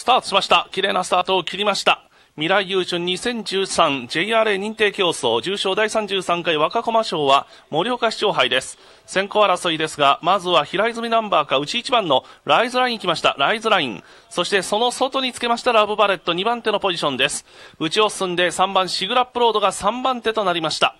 スタートしました。綺麗なスタートを切りました。未来優勝 2013JRA 認定競争重賞第33回若駒賞は盛岡市長杯です先行争いですがまずは平泉ナンバーか内1番のライズライン行きましたライズラインそしてその外につけましたラブバレット2番手のポジションです内を進んで3番シグラップロードが3番手となりました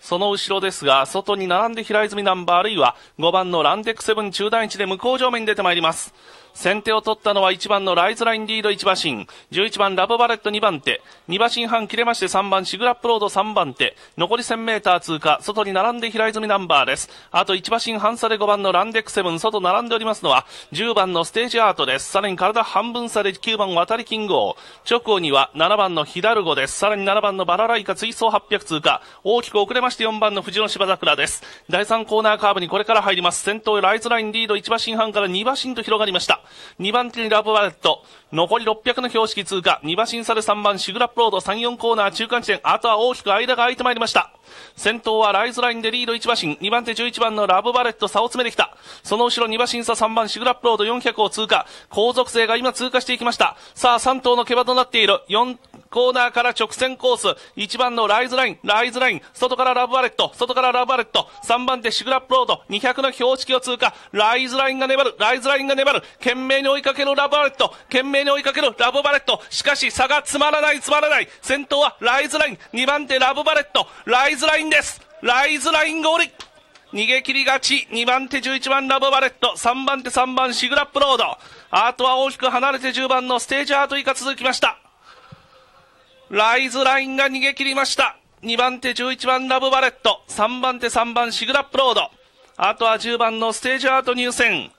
その後ろですが、外に並んで平泉ナンバーあるいは5番のランデックセブン中段位置で向こう上面に出てまいります。先手を取ったのは1番のライズラインリード1馬身、11番ラブバレット2番手、2馬身半切れまして3番シグラップロード3番手、残り1 0 0 0ー通過、外に並んで平泉ナンバーです。あと1馬身半差で5番のランデックセブン、外並んでおりますのは10番のステージアートです。さらに体半分差で9番渡り金剛、直後には7番のヒダルゴです。さらに7番のバラライカ追走800通過、大きく遅れまして4番の藤野芝桜です。第3コーナーカーブにこれから入ります。先頭ライズラインリード1馬身半から2馬身と広がりました。2番手にラブワレット。残り600の標識通過。2馬身差で3番シグラップロード3、4コーナー中間地点。あとは大きく間が空いてまいりました。先頭はライズラインでリード1馬身、2番手11番のラブバレット差を詰めてきた。その後ろ2馬身差3番シグラップロード400を通過。後続勢が今通過していきました。さあ3頭の毛羽となっている。4コーナーから直線コース。1番のライズライン、ライズライン、外からラブバレット、外からラブバレット、3番手シグラップロード、200の標識を通過。ライズラインが粘る、ライズラインが粘る。懸命に追いかけるラブバレット、懸命に追いかけるラブバレット。しかし差がつまらない、つまらない。先頭はライズライン、2番手ラブバレット、ライズラインです。ライズライン合逃げ切り勝ち。2番手11番ラブバレット。3番手3番シグラップロード。あとは大きく離れて10番のステージアート以下続きました。ライズラインが逃げ切りました。2番手11番ラブバレット。3番手3番シグラップロード。あとは10番のステージアート入選。